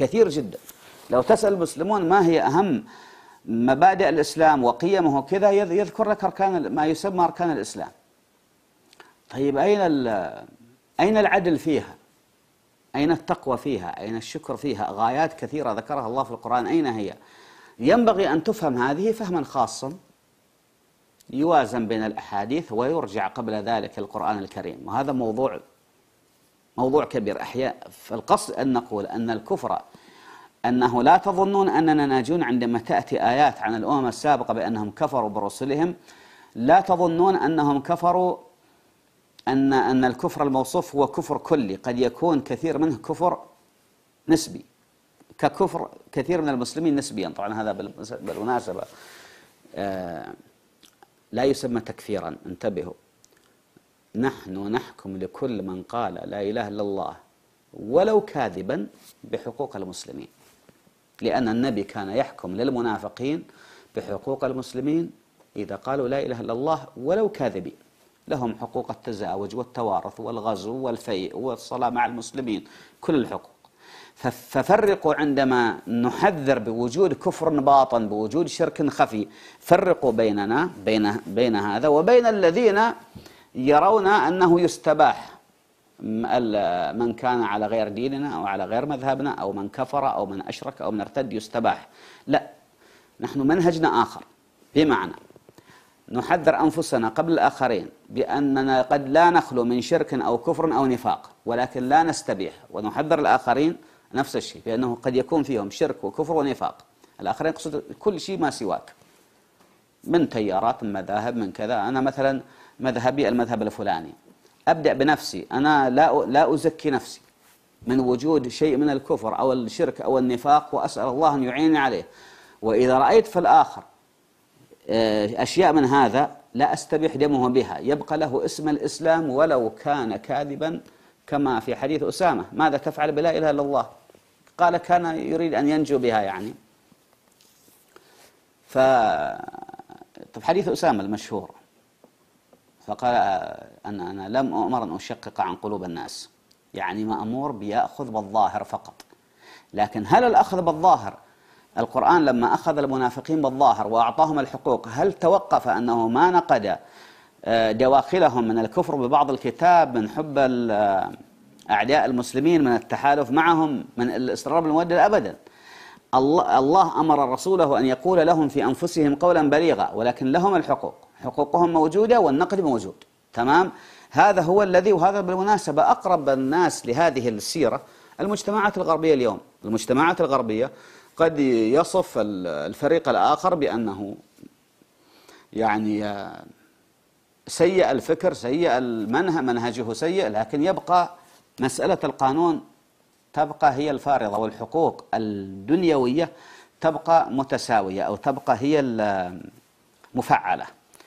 كثير جدا لو تسأل المسلمون ما هي أهم مبادئ الإسلام وقيمه وكذا يذكر لك أركان ما يسمى أركان الإسلام طيب أين أين العدل فيها أين التقوى فيها أين الشكر فيها غايات كثيرة ذكرها الله في القرآن أين هي ينبغي أن تفهم هذه فهما خاصا يوازن بين الأحاديث ويرجع قبل ذلك القرآن الكريم وهذا موضوع موضوع كبير أحياء فالقصد أن نقول أن الكفر أنه لا تظنون أننا ناجون عندما تأتي آيات عن الأمم السابقة بأنهم كفروا برسلهم لا تظنون أنهم كفروا أن أن الكفر الموصوف هو كفر كلي قد يكون كثير منه كفر نسبي ككفر كثير من المسلمين نسبيا طبعا هذا بالمناسبة آه، لا يسمى تكفيرا انتبهوا نحن نحكم لكل من قال لا إله إلا الله ولو كاذبا بحقوق المسلمين لأن النبي كان يحكم للمنافقين بحقوق المسلمين إذا قالوا لا إله إلا الله ولو كاذبين لهم حقوق التزاوج والتوارث والغزو والفيء والصلاة مع المسلمين كل الحقوق ففرقوا عندما نحذر بوجود كفر باطن بوجود شرك خفي فرقوا بيننا بين, بين هذا وبين الذين يرون أنه يستباح من كان على غير ديننا أو على غير مذهبنا أو من كفر أو من أشرك أو من ارتد يستباح لا نحن منهجنا آخر بمعنى نحذر أنفسنا قبل الآخرين بأننا قد لا نخلو من شرك أو كفر أو نفاق ولكن لا نستبيح ونحذر الآخرين نفس الشيء بأنه قد يكون فيهم شرك وكفر ونفاق الآخرين يقصد كل شيء ما سواك من تيارات من مذاهب من كذا أنا مثلا مذهبي المذهب الفلاني أبدأ بنفسي أنا لا لا أزكي نفسي من وجود شيء من الكفر أو الشرك أو النفاق وأسأل الله أن يعينني عليه وإذا رأيت في الآخر آه، أشياء من هذا لا أستبيح دمه بها يبقى له اسم الإسلام ولو كان كاذبا كما في حديث أسامة ماذا تفعل بلا إله إلا الله قال كان يريد أن ينجو بها يعني ف طب حديث أسامة المشهور فقال أن أنا لم أؤمر أن أشقق عن قلوب الناس يعني مأمور بيأخذ بالظاهر فقط لكن هل الأخذ بالظاهر القرآن لما أخذ المنافقين بالظاهر وأعطاهم الحقوق هل توقف أنه ما نقد آه، دواخلهم من الكفر ببعض الكتاب من حب آه، أعداء المسلمين من التحالف معهم من الإصرار بالمودة أبدا الله أمر رسوله أن يقول لهم في أنفسهم قولا بليغا ولكن لهم الحقوق حقوقهم موجودة والنقد موجود تمام هذا هو الذي وهذا بالمناسبة أقرب الناس لهذه السيرة المجتمعات الغربية اليوم المجتمعات الغربية قد يصف الفريق الآخر بأنه يعني آه، سيء الفكر سيء المنهج منهجه سيء لكن يبقى مسألة القانون تبقى هي الفارضة والحقوق الدنيوية تبقى متساوية أو تبقى هي المفعلة